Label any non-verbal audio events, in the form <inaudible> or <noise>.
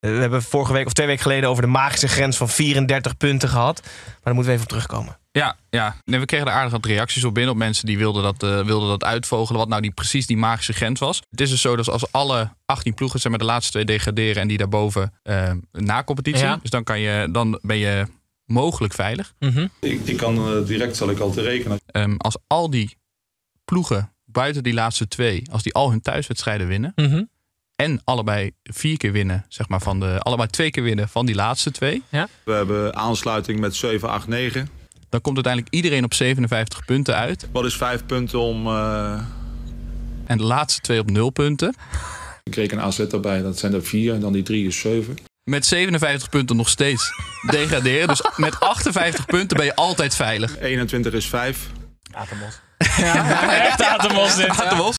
Eh, we hebben vorige week of twee weken geleden over de magische grens van 34 punten gehad. Maar daar moeten we even op terugkomen. Ja, ja. Nee, we kregen er aardig wat reacties op binnen. Op mensen die wilden dat, eh, wilden dat uitvogelen. Wat nou die, precies die magische grens was. Het is dus zo dat als alle 18 ploegen zijn met de laatste twee degraderen. en die daarboven eh, na competitie. Dus dan, kan je, dan ben je mogelijk veilig. Mm ik, kan direct, zal ik al te rekenen. Ehm, als al die ploegen buiten die laatste twee. als die al hun thuiswedstrijden winnen. Mhm en allebei vier keer winnen, zeg maar, van de, allebei twee keer winnen van die laatste twee. Ja? We hebben aansluiting met 7, 8, 9. Dan komt uiteindelijk iedereen op 57 punten uit. Wat is 5 punten om. Uh... En de laatste twee op nul punten. Ik kreeg een AZ erbij, dat zijn er vier en dan die drie is 7. Met 57 punten nog steeds <laughs> degraderen. Dus met 58 punten ben je altijd veilig. 21 is 5. Atemos. <laughs> Ja, ja, echt Atemos dit.